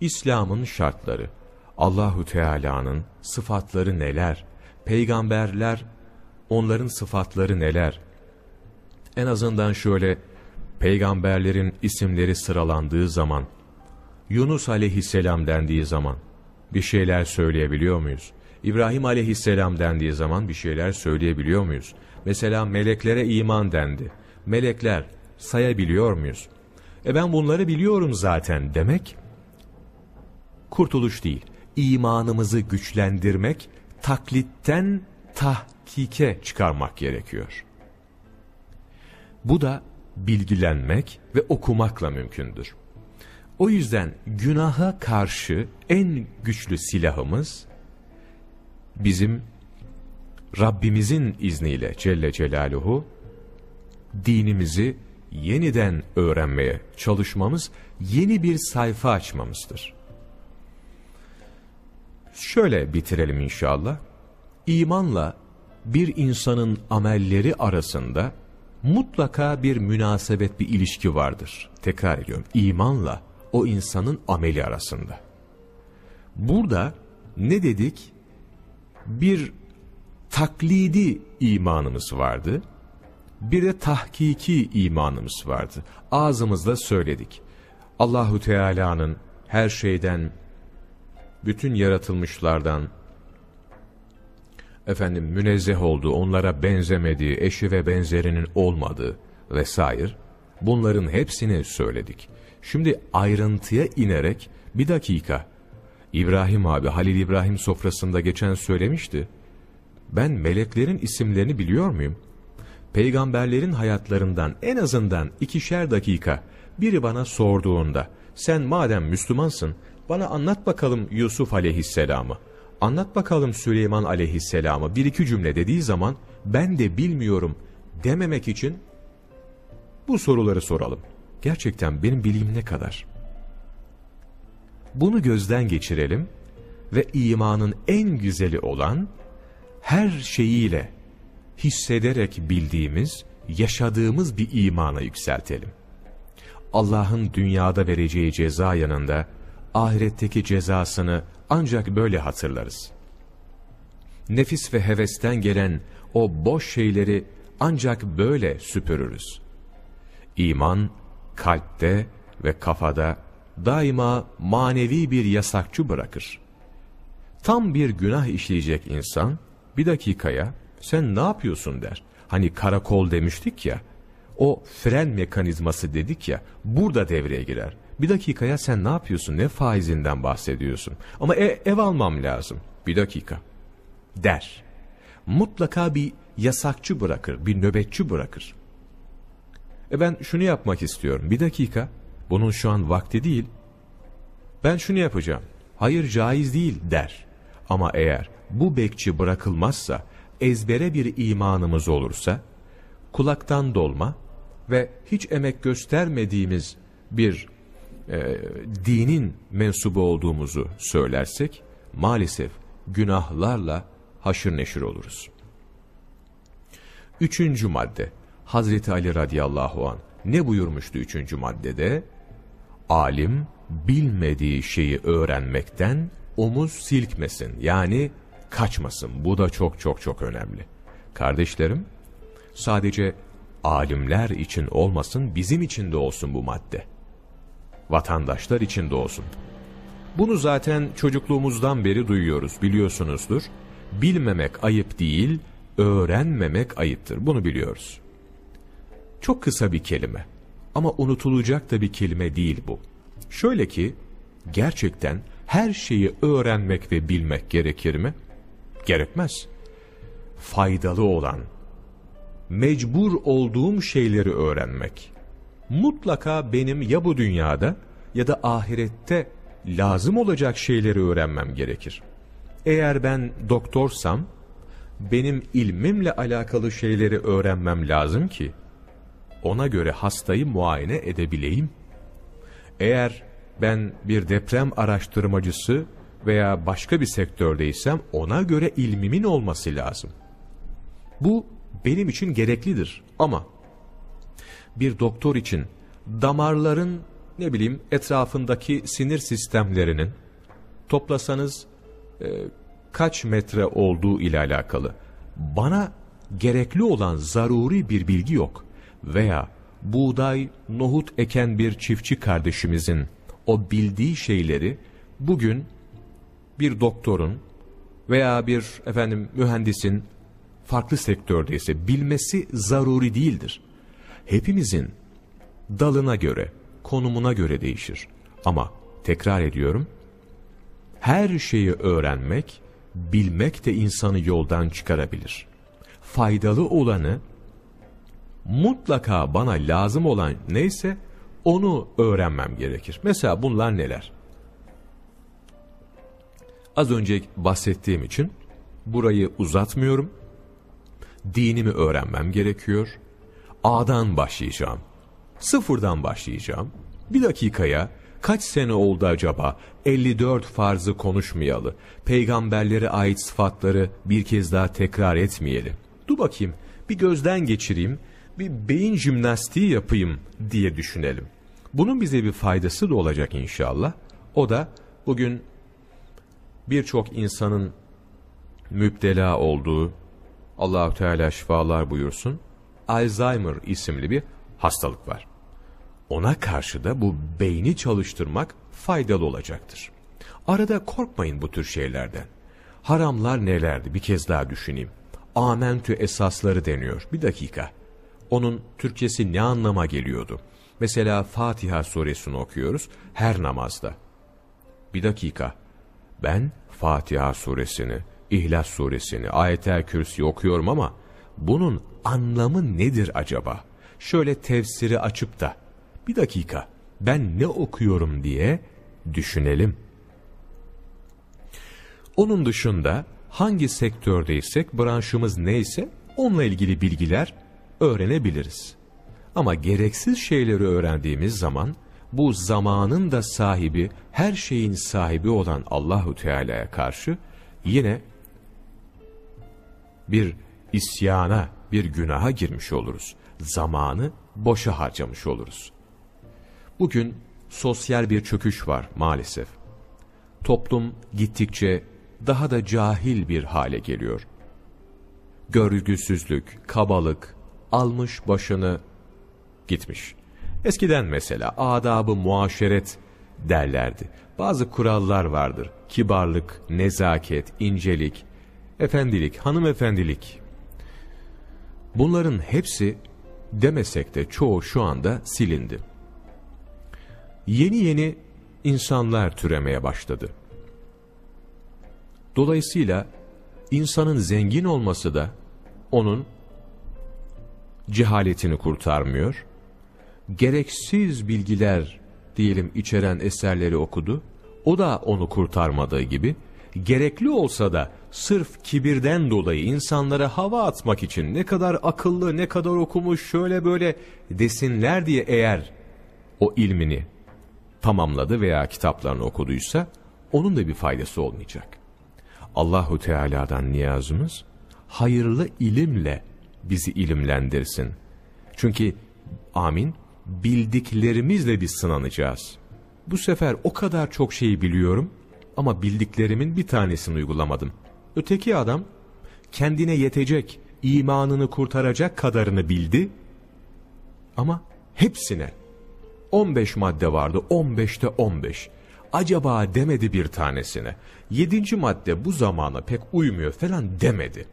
İslam'ın şartları, Allahu Teala'nın sıfatları neler, peygamberler, onların sıfatları neler? En azından şöyle, peygamberlerin isimleri sıralandığı zaman, Yunus aleyhisselam dendiği zaman bir şeyler söyleyebiliyor muyuz? İbrahim aleyhisselam dendiği zaman bir şeyler söyleyebiliyor muyuz? Mesela meleklere iman dendi. Melekler, sayabiliyor muyuz? E ben bunları biliyorum zaten demek kurtuluş değil. İmanımızı güçlendirmek, taklitten tahkike çıkarmak gerekiyor. Bu da bilgilenmek ve okumakla mümkündür. O yüzden günaha karşı en güçlü silahımız bizim Rabbimizin izniyle Celle Celaluhu dinimizi yeniden öğrenmeye çalışmamız yeni bir sayfa açmamızdır. Şöyle bitirelim inşallah. İmanla bir insanın amelleri arasında mutlaka bir münasebet, bir ilişki vardır. Tekrar ediyorum, imanla o insanın ameli arasında. Burada ne dedik? Bir taklidi imanımız vardı bir de tahkiki imanımız vardı. Ağzımızla söyledik. Allahu Teala'nın her şeyden, bütün yaratılmışlardan, efendim münezzeh olduğu, onlara benzemediği, eşi ve benzerinin olmadığı vesaire, bunların hepsini söyledik. Şimdi ayrıntıya inerek, bir dakika, İbrahim abi, Halil İbrahim sofrasında geçen söylemişti, ben meleklerin isimlerini biliyor muyum? peygamberlerin hayatlarından en azından ikişer dakika biri bana sorduğunda sen madem Müslümansın bana anlat bakalım Yusuf aleyhisselamı, anlat bakalım Süleyman aleyhisselamı bir iki cümle dediği zaman ben de bilmiyorum dememek için bu soruları soralım. Gerçekten benim bilgim ne kadar? Bunu gözden geçirelim ve imanın en güzeli olan her şeyiyle hissederek bildiğimiz, yaşadığımız bir imana yükseltelim. Allah'ın dünyada vereceği ceza yanında ahiretteki cezasını ancak böyle hatırlarız. Nefis ve hevesten gelen o boş şeyleri ancak böyle süpürürüz. İman, kalpte ve kafada daima manevi bir yasakçı bırakır. Tam bir günah işleyecek insan, bir dakikaya sen ne yapıyorsun der. Hani karakol demiştik ya, o fren mekanizması dedik ya, burada devreye girer. Bir dakika ya sen ne yapıyorsun, ne faizinden bahsediyorsun? Ama e, ev almam lazım, bir dakika der. Mutlaka bir yasakçı bırakır, bir nöbetçi bırakır. E ben şunu yapmak istiyorum, bir dakika, bunun şu an vakti değil, ben şunu yapacağım, hayır caiz değil der. Ama eğer bu bekçi bırakılmazsa ezbere bir imanımız olursa, kulaktan dolma ve hiç emek göstermediğimiz bir e, dinin mensubu olduğumuzu söylersek, maalesef günahlarla haşır neşir oluruz. Üçüncü madde, Hazreti Ali radıyallahu an ne buyurmuştu üçüncü maddede? Alim bilmediği şeyi öğrenmekten omuz silkmesin. Yani kaçmasın. Bu da çok çok çok önemli. Kardeşlerim, sadece alimler için olmasın, bizim için de olsun bu madde. Vatandaşlar için de olsun. Bunu zaten çocukluğumuzdan beri duyuyoruz, biliyorsunuzdur. Bilmemek ayıp değil, öğrenmemek ayıptır. Bunu biliyoruz. Çok kısa bir kelime ama unutulacak da bir kelime değil bu. Şöyle ki, gerçekten her şeyi öğrenmek ve bilmek gerekir mi? gerekmez. Faydalı olan, mecbur olduğum şeyleri öğrenmek, mutlaka benim ya bu dünyada ya da ahirette lazım olacak şeyleri öğrenmem gerekir. Eğer ben doktorsam, benim ilmimle alakalı şeyleri öğrenmem lazım ki, ona göre hastayı muayene edebileyim. Eğer ben bir deprem araştırmacısı veya başka bir sektördeysem ona göre ilmimin olması lazım. Bu benim için gereklidir ama bir doktor için damarların ne bileyim etrafındaki sinir sistemlerinin toplasanız e, kaç metre olduğu ile alakalı bana gerekli olan zaruri bir bilgi yok veya buğday, nohut eken bir çiftçi kardeşimizin o bildiği şeyleri bugün bir doktorun veya bir efendim mühendisin farklı sektördeyse bilmesi zaruri değildir. Hepimizin dalına göre, konumuna göre değişir. Ama tekrar ediyorum, her şeyi öğrenmek, bilmek de insanı yoldan çıkarabilir. Faydalı olanı, mutlaka bana lazım olan neyse onu öğrenmem gerekir. Mesela bunlar neler? Az önce bahsettiğim için burayı uzatmıyorum. Dinimi öğrenmem gerekiyor. A'dan başlayacağım. Sıfırdan başlayacağım. Bir dakikaya kaç sene oldu acaba 54 farzı konuşmayalı. Peygamberlere ait sıfatları bir kez daha tekrar etmeyelim. Dur bakayım bir gözden geçireyim, bir beyin jimnastiği yapayım diye düşünelim. Bunun bize bir faydası da olacak inşallah. O da bugün birçok insanın müptela olduğu Allahü Teala şifalar buyursun. Alzheimer isimli bir hastalık var. Ona karşı da bu beyni çalıştırmak faydalı olacaktır. Arada korkmayın bu tür şeylerden. Haramlar nelerdi bir kez daha düşüneyim. Amentü esasları deniyor. Bir dakika. Onun Türkçesi ne anlama geliyordu? Mesela Fatiha suresini okuyoruz her namazda. Bir dakika. Ben Fatiha suresini, İhlas suresini, Ayet-el Kürsi okuyorum ama bunun anlamı nedir acaba? Şöyle tefsiri açıp da bir dakika ben ne okuyorum diye düşünelim. Onun dışında hangi sektördeysek, branşımız neyse onunla ilgili bilgiler öğrenebiliriz. Ama gereksiz şeyleri öğrendiğimiz zaman bu zamanın da sahibi, her şeyin sahibi olan Allahu Teala'ya karşı yine bir isyana, bir günaha girmiş oluruz. Zamanı boşa harcamış oluruz. Bugün sosyal bir çöküş var maalesef. Toplum gittikçe daha da cahil bir hale geliyor. Görgüsüzlük, kabalık almış başını gitmiş. Eskiden mesela adabı muaşeret derlerdi. Bazı kurallar vardır. Kibarlık, nezaket, incelik, efendilik, hanımefendilik. Bunların hepsi demesek de çoğu şu anda silindi. Yeni yeni insanlar türemeye başladı. Dolayısıyla insanın zengin olması da onun cehaletini kurtarmıyor, gereksiz bilgiler diyelim içeren eserleri okudu. O da onu kurtarmadığı gibi gerekli olsa da sırf kibirden dolayı insanlara hava atmak için ne kadar akıllı, ne kadar okumuş, şöyle böyle desinler diye eğer o ilmini tamamladı veya kitaplarını okuduysa onun da bir faydası olmayacak. Allahu Teala'dan niyazımız hayırlı ilimle bizi ilimlendirsin. Çünkü amin bildiklerimizle biz sınanacağız. Bu sefer o kadar çok şeyi biliyorum ama bildiklerimin bir tanesini uygulamadım. Öteki adam kendine yetecek, imanını kurtaracak kadarını bildi ama hepsine 15 madde vardı 15'te 15 acaba demedi bir tanesine 7. madde bu zamana pek uymuyor falan demedi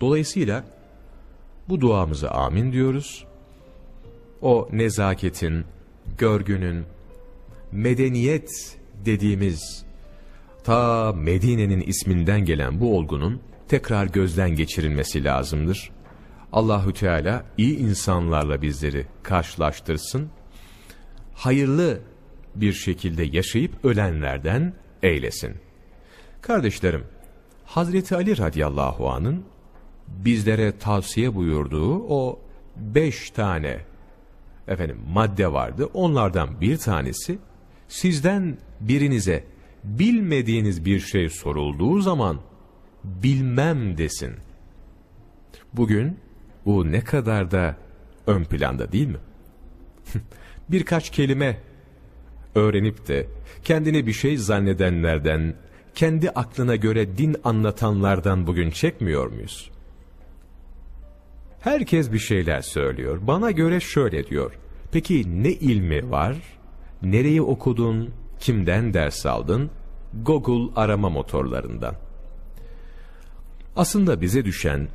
dolayısıyla bu duamızı amin diyoruz o nezaketin, görgünün, medeniyet dediğimiz ta Medine'nin isminden gelen bu olgunun tekrar gözden geçirilmesi lazımdır. Allahü Teala iyi insanlarla bizleri karşılaştırsın. Hayırlı bir şekilde yaşayıp ölenlerden eylesin. Kardeşlerim, Hazreti Ali radıyallahu anın bizlere tavsiye buyurduğu o beş tane efendim madde vardı. Onlardan bir tanesi sizden birinize bilmediğiniz bir şey sorulduğu zaman bilmem desin. Bugün bu ne kadar da ön planda değil mi? Birkaç kelime öğrenip de kendini bir şey zannedenlerden, kendi aklına göre din anlatanlardan bugün çekmiyor muyuz? Herkes bir şeyler söylüyor. Bana göre şöyle diyor. Peki ne ilmi var? Nereyi okudun? Kimden ders aldın? Google arama motorlarından. Aslında bize düşen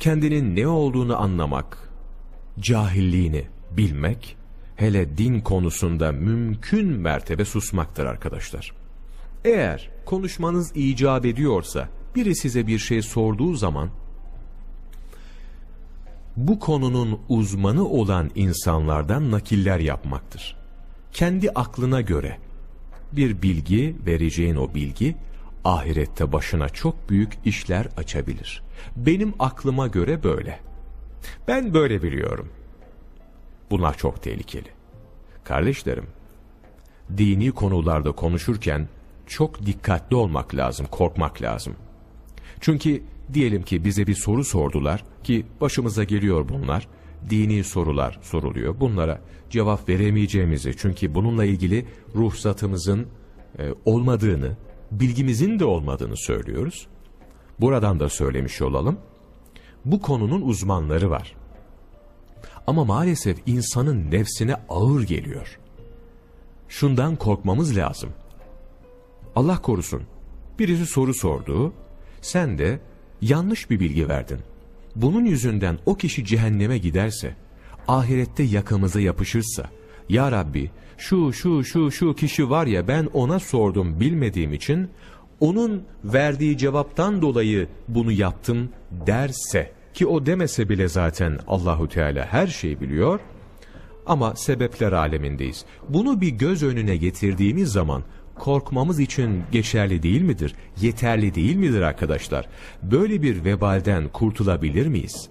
kendinin ne olduğunu anlamak, cahilliğini bilmek, hele din konusunda mümkün mertebe susmaktır arkadaşlar. Eğer konuşmanız icap ediyorsa, biri size bir şey sorduğu zaman bu konunun uzmanı olan insanlardan nakiller yapmaktır. Kendi aklına göre bir bilgi vereceğin o bilgi ahirette başına çok büyük işler açabilir. Benim aklıma göre böyle. Ben böyle biliyorum. Bunlar çok tehlikeli. Kardeşlerim, dini konularda konuşurken çok dikkatli olmak lazım, korkmak lazım. Çünkü Diyelim ki bize bir soru sordular ki başımıza geliyor bunlar. Dini sorular soruluyor. Bunlara cevap veremeyeceğimizi çünkü bununla ilgili ruhsatımızın e, olmadığını, bilgimizin de olmadığını söylüyoruz. Buradan da söylemiş olalım. Bu konunun uzmanları var. Ama maalesef insanın nefsine ağır geliyor. Şundan korkmamız lazım. Allah korusun. Birisi soru sordu. Sen de yanlış bir bilgi verdin. Bunun yüzünden o kişi cehenneme giderse, ahirette yakamıza yapışırsa, Ya Rabbi şu şu şu şu kişi var ya ben ona sordum bilmediğim için, onun verdiği cevaptan dolayı bunu yaptım derse, ki o demese bile zaten Allahu Teala her şeyi biliyor, ama sebepler alemindeyiz. Bunu bir göz önüne getirdiğimiz zaman korkmamız için geçerli değil midir? Yeterli değil midir arkadaşlar? Böyle bir vebalden kurtulabilir miyiz?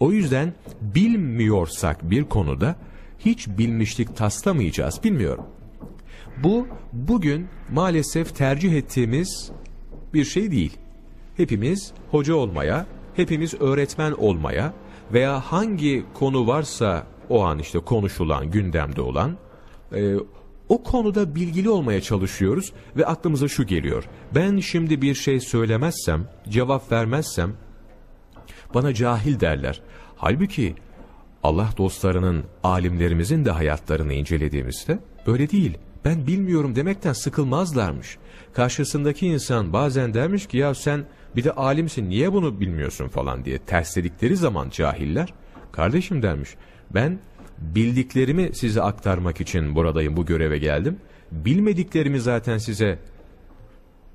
O yüzden bilmiyorsak bir konuda hiç bilmişlik taslamayacağız bilmiyorum. Bu bugün maalesef tercih ettiğimiz bir şey değil. Hepimiz hoca olmaya, hepimiz öğretmen olmaya veya hangi konu varsa o an işte konuşulan, gündemde olan e, o konuda bilgili olmaya çalışıyoruz ve aklımıza şu geliyor. Ben şimdi bir şey söylemezsem, cevap vermezsem bana cahil derler. Halbuki Allah dostlarının, alimlerimizin de hayatlarını incelediğimizde böyle değil. Ben bilmiyorum demekten sıkılmazlarmış. Karşısındaki insan bazen dermiş ki ya sen bir de alimsin niye bunu bilmiyorsun falan diye tersledikleri zaman cahiller. Kardeşim dermiş ben bildiklerimi size aktarmak için buradayım, bu göreve geldim. Bilmediklerimi zaten size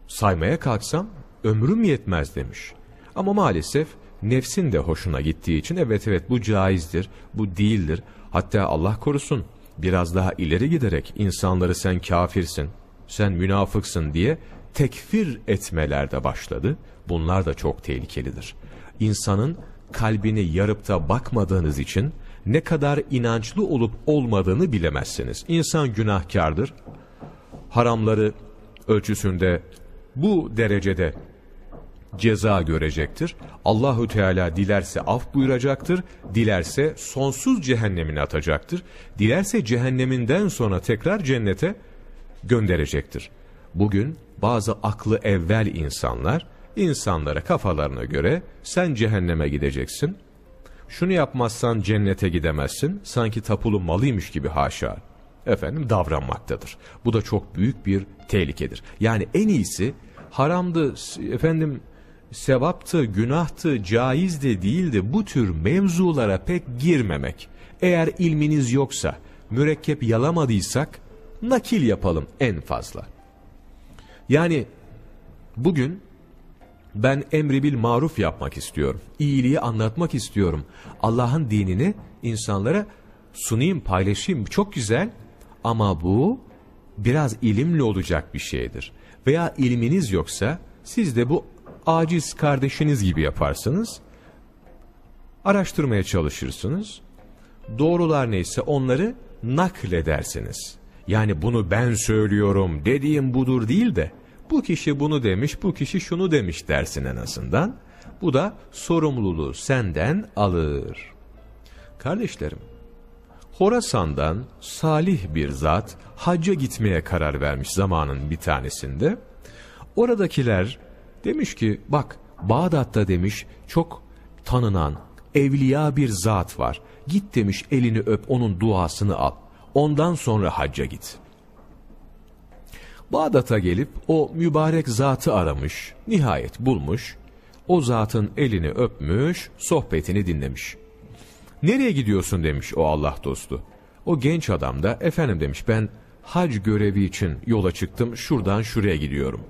saymaya kalksam ömrüm yetmez demiş. Ama maalesef nefsin de hoşuna gittiği için evet evet bu caizdir, bu değildir. Hatta Allah korusun biraz daha ileri giderek insanları sen kafirsin, sen münafıksın diye tekfir etmeler de başladı. Bunlar da çok tehlikelidir. İnsanın kalbini yarıp da bakmadığınız için ne kadar inançlı olup olmadığını bilemezsiniz. İnsan günahkardır. Haramları ölçüsünde bu derecede ceza görecektir. Allahü Teala dilerse af buyuracaktır, dilerse sonsuz cehennemine atacaktır, dilerse cehenneminden sonra tekrar cennete gönderecektir. Bugün bazı aklı evvel insanlar insanlara kafalarına göre sen cehenneme gideceksin. Şunu yapmazsan cennete gidemezsin. Sanki tapulu malıymış gibi haşa efendim davranmaktadır. Bu da çok büyük bir tehlikedir. Yani en iyisi haramdı efendim sevaptı, günahtı, caizdi, değildi bu tür mevzulara pek girmemek. Eğer ilminiz yoksa, mürekkep yalamadıysak nakil yapalım en fazla. Yani bugün ben emri bil maruf yapmak istiyorum. İyiliği anlatmak istiyorum. Allah'ın dinini insanlara sunayım, paylaşayım. Çok güzel ama bu biraz ilimli olacak bir şeydir. Veya ilminiz yoksa siz de bu aciz kardeşiniz gibi yaparsınız. Araştırmaya çalışırsınız. Doğrular neyse onları nakledersiniz. Yani bunu ben söylüyorum dediğim budur değil de bu kişi bunu demiş, bu kişi şunu demiş dersin en azından. Bu da sorumluluğu senden alır. Kardeşlerim, Horasan'dan salih bir zat hacca gitmeye karar vermiş zamanın bir tanesinde. Oradakiler demiş ki bak Bağdat'ta demiş çok tanınan evliya bir zat var. Git demiş elini öp onun duasını al. Ondan sonra hacca git.'' Bağdat'a gelip o mübarek zatı aramış, nihayet bulmuş, o zatın elini öpmüş, sohbetini dinlemiş. Nereye gidiyorsun demiş o Allah dostu. O genç adam da efendim demiş ben hac görevi için yola çıktım şuradan şuraya gidiyorum.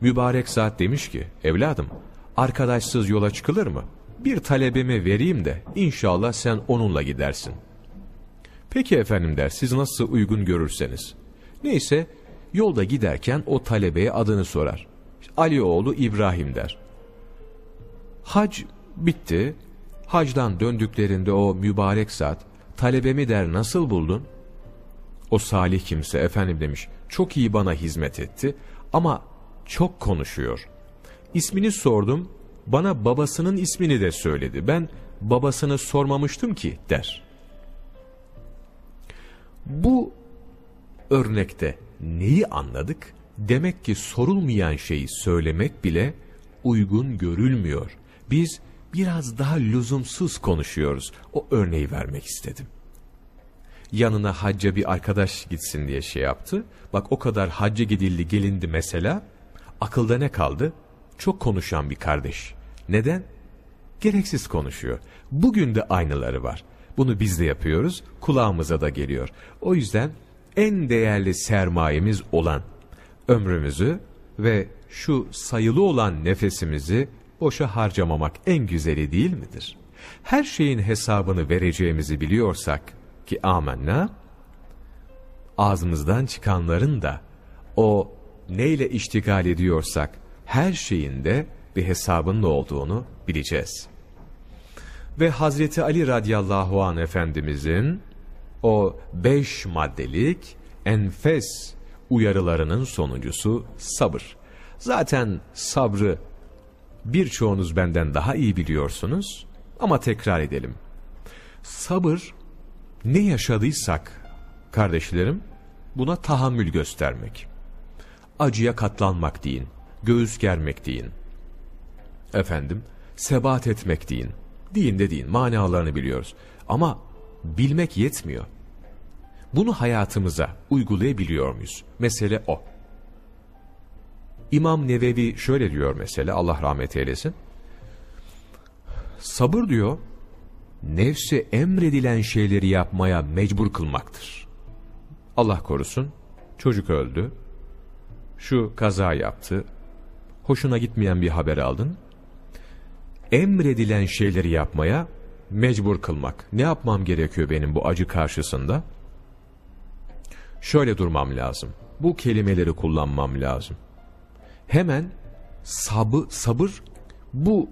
Mübarek zat demiş ki evladım arkadaşsız yola çıkılır mı? Bir talebimi vereyim de inşallah sen onunla gidersin. Peki efendim der siz nasıl uygun görürseniz. Neyse Yolda giderken o talebeye adını sorar. Ali oğlu İbrahim der. Hac bitti. Hacdan döndüklerinde o mübarek zat talebemi der nasıl buldun? O salih kimse efendim demiş çok iyi bana hizmet etti ama çok konuşuyor. İsmini sordum bana babasının ismini de söyledi. Ben babasını sormamıştım ki der. Bu örnekte neyi anladık? Demek ki sorulmayan şeyi söylemek bile uygun görülmüyor. Biz biraz daha lüzumsuz konuşuyoruz. O örneği vermek istedim. Yanına hacca bir arkadaş gitsin diye şey yaptı. Bak o kadar hacca gidildi gelindi mesela. Akılda ne kaldı? Çok konuşan bir kardeş. Neden? Gereksiz konuşuyor. Bugün de aynıları var. Bunu biz de yapıyoruz. Kulağımıza da geliyor. O yüzden en değerli sermayemiz olan ömrümüzü ve şu sayılı olan nefesimizi boşa harcamamak en güzeli değil midir? Her şeyin hesabını vereceğimizi biliyorsak ki amenna, ağzımızdan çıkanların da o neyle iştigal ediyorsak her şeyin de bir hesabının olduğunu bileceğiz. Ve Hazreti Ali radıyallahu an efendimizin o beş maddelik enfes uyarılarının sonuncusu sabır. Zaten sabrı birçoğunuz benden daha iyi biliyorsunuz ama tekrar edelim. Sabır ne yaşadıysak kardeşlerim buna tahammül göstermek. Acıya katlanmak deyin, göğüs germek deyin. Efendim, sebat etmek deyin. Deyin de deyin, manalarını biliyoruz. Ama bilmek yetmiyor. Bunu hayatımıza uygulayabiliyor muyuz? Mesele o. İmam Nevevi şöyle diyor mesela Allah rahmet eylesin. Sabır diyor, nefse emredilen şeyleri yapmaya mecbur kılmaktır. Allah korusun, çocuk öldü, şu kaza yaptı, hoşuna gitmeyen bir haber aldın. Emredilen şeyleri yapmaya mecbur kılmak. Ne yapmam gerekiyor benim bu acı karşısında? Şöyle durmam lazım. Bu kelimeleri kullanmam lazım. Hemen sabı, sabır bu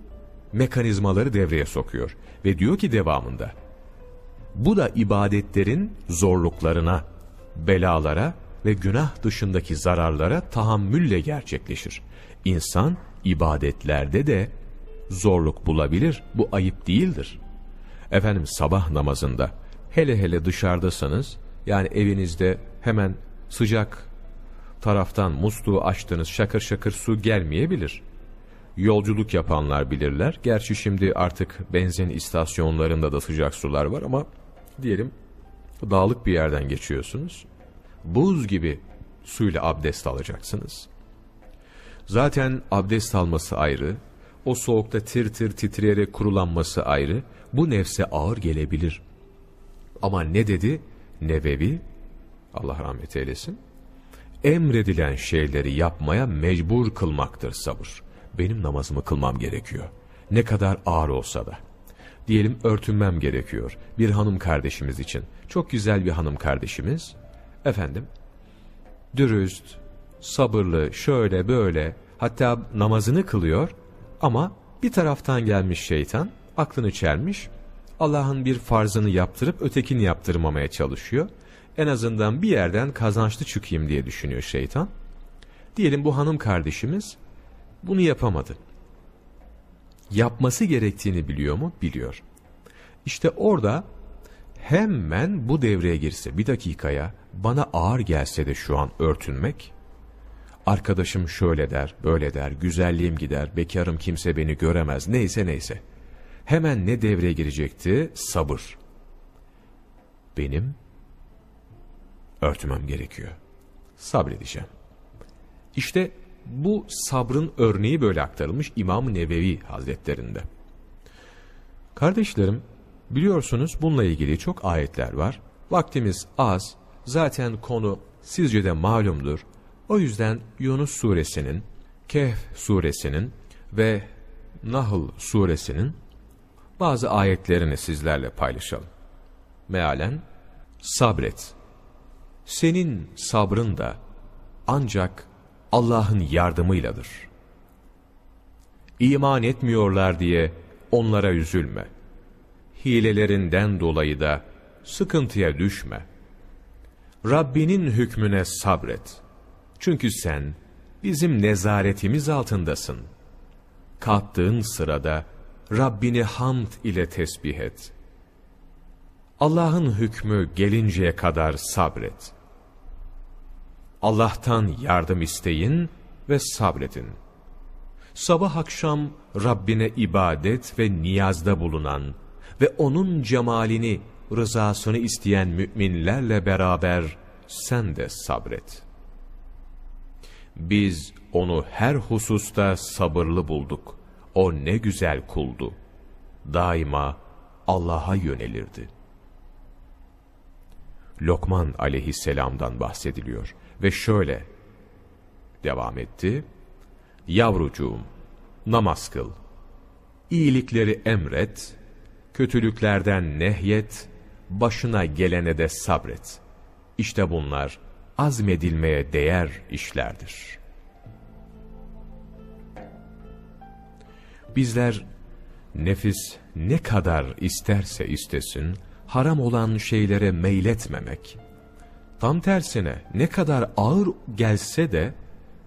mekanizmaları devreye sokuyor. Ve diyor ki devamında, bu da ibadetlerin zorluklarına, belalara ve günah dışındaki zararlara tahammülle gerçekleşir. İnsan ibadetlerde de zorluk bulabilir, bu ayıp değildir. Efendim sabah namazında hele hele dışarıdasanız yani evinizde hemen sıcak taraftan musluğu açtığınız şakır şakır su gelmeyebilir. Yolculuk yapanlar bilirler. Gerçi şimdi artık benzin istasyonlarında da sıcak sular var ama diyelim dağlık bir yerden geçiyorsunuz. Buz gibi suyla abdest alacaksınız. Zaten abdest alması ayrı, o soğukta tir tir titreyerek kurulanması ayrı, bu nefse ağır gelebilir. Ama ne dedi Nevevi? Allah rahmet eylesin. Emredilen şeyleri yapmaya mecbur kılmaktır sabır. Benim namazımı kılmam gerekiyor. Ne kadar ağır olsa da. Diyelim örtünmem gerekiyor bir hanım kardeşimiz için. Çok güzel bir hanım kardeşimiz. Efendim, dürüst, sabırlı, şöyle böyle hatta namazını kılıyor ama bir taraftan gelmiş şeytan aklını çelmiş, Allah'ın bir farzını yaptırıp ötekini yaptırmamaya çalışıyor. En azından bir yerden kazançlı çıkayım diye düşünüyor şeytan. Diyelim bu hanım kardeşimiz bunu yapamadı. Yapması gerektiğini biliyor mu? Biliyor. İşte orada hemen bu devreye girse bir dakikaya bana ağır gelse de şu an örtünmek arkadaşım şöyle der böyle der güzelliğim gider bekarım kimse beni göremez neyse neyse Hemen ne devreye girecekti? Sabır. Benim örtmem gerekiyor. Sabredeceğim. İşte bu sabrın örneği böyle aktarılmış İmam-ı Nevevi Hazretlerinde. Kardeşlerim, biliyorsunuz bununla ilgili çok ayetler var. Vaktimiz az, zaten konu sizce de malumdur. O yüzden Yunus suresinin, Kehf suresinin ve Nahl suresinin bazı ayetlerini sizlerle paylaşalım. Mealen, sabret. Senin sabrın da ancak Allah'ın yardımıyladır. İman etmiyorlar diye onlara üzülme. Hilelerinden dolayı da sıkıntıya düşme. Rabbinin hükmüne sabret. Çünkü sen bizim nezaretimiz altındasın. Kalktığın sırada, Rabbini hamd ile tesbih et. Allah'ın hükmü gelinceye kadar sabret. Allah'tan yardım isteyin ve sabredin. Sabah akşam Rabbine ibadet ve niyazda bulunan ve O'nun cemalini, rızasını isteyen müminlerle beraber sen de sabret. Biz O'nu her hususta sabırlı bulduk o ne güzel kuldu. Daima Allah'a yönelirdi. Lokman aleyhisselamdan bahsediliyor ve şöyle devam etti. Yavrucuğum, namaz kıl. İyilikleri emret, kötülüklerden nehyet, başına gelene de sabret. İşte bunlar azmedilmeye değer işlerdir.'' Bizler nefis ne kadar isterse istesin haram olan şeylere meyletmemek. Tam tersine ne kadar ağır gelse de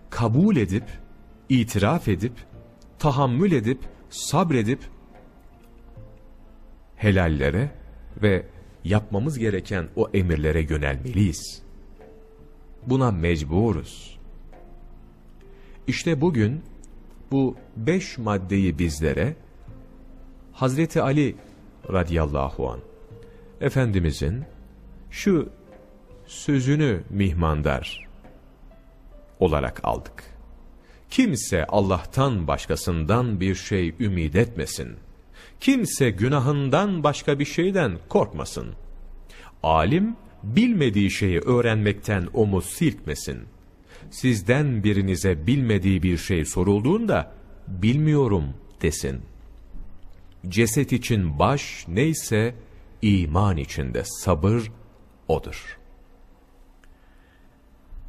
kabul edip, itiraf edip, tahammül edip, sabredip helallere ve yapmamız gereken o emirlere yönelmeliyiz. Buna mecburuz. İşte bugün bu beş maddeyi bizlere Hazreti Ali radıyallahu an Efendimizin şu sözünü mihmandar olarak aldık. Kimse Allah'tan başkasından bir şey ümit etmesin. Kimse günahından başka bir şeyden korkmasın. Alim bilmediği şeyi öğrenmekten omuz silkmesin.'' sizden birinize bilmediği bir şey sorulduğunda bilmiyorum desin. Ceset için baş neyse iman içinde sabır odur.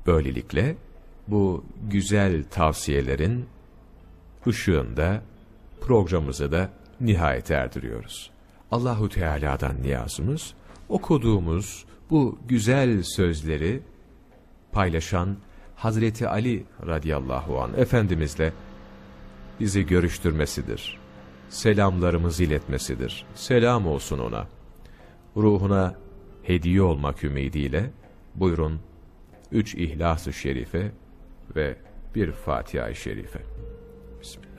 Böylelikle bu güzel tavsiyelerin ışığında programımızı da nihayet erdiriyoruz. Allahu Teala'dan niyazımız okuduğumuz bu güzel sözleri paylaşan Hazreti Ali radıyallahu an Efendimizle bizi görüştürmesidir. Selamlarımızı iletmesidir. Selam olsun ona. Ruhuna hediye olmak ümidiyle buyurun üç İhlas-ı Şerife ve bir Fatiha-i Şerife. Bismillah.